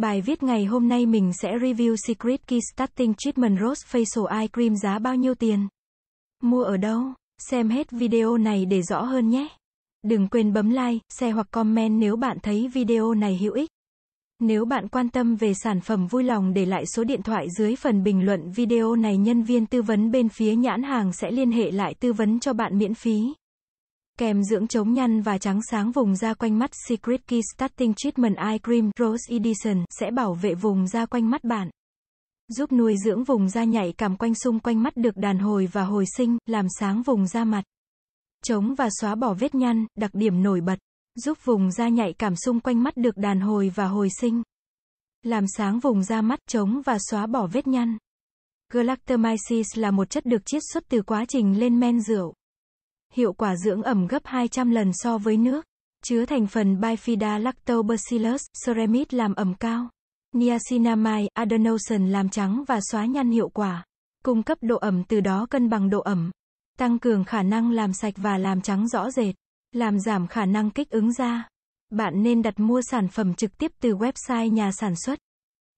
Bài viết ngày hôm nay mình sẽ review Secret Key Starting Treatment Rose Facial Eye Cream giá bao nhiêu tiền. Mua ở đâu? Xem hết video này để rõ hơn nhé. Đừng quên bấm like, share hoặc comment nếu bạn thấy video này hữu ích. Nếu bạn quan tâm về sản phẩm vui lòng để lại số điện thoại dưới phần bình luận video này nhân viên tư vấn bên phía nhãn hàng sẽ liên hệ lại tư vấn cho bạn miễn phí kèm dưỡng chống nhăn và trắng sáng vùng da quanh mắt Secret Key Starting Treatment Eye Cream Rose Edition sẽ bảo vệ vùng da quanh mắt bạn. Giúp nuôi dưỡng vùng da nhạy cảm quanh xung quanh mắt được đàn hồi và hồi sinh, làm sáng vùng da mặt. Chống và xóa bỏ vết nhăn, đặc điểm nổi bật. Giúp vùng da nhạy cảm xung quanh mắt được đàn hồi và hồi sinh. Làm sáng vùng da mắt, chống và xóa bỏ vết nhăn. Galactomyces là một chất được chiết xuất từ quá trình lên men rượu hiệu quả dưỡng ẩm gấp 200 lần so với nước. Chứa thành phần Bifida lactobacillus, ceramide làm ẩm cao. Niacinamide, adenosine làm trắng và xóa nhăn hiệu quả. Cung cấp độ ẩm từ đó cân bằng độ ẩm. Tăng cường khả năng làm sạch và làm trắng rõ rệt. Làm giảm khả năng kích ứng da. Bạn nên đặt mua sản phẩm trực tiếp từ website nhà sản xuất.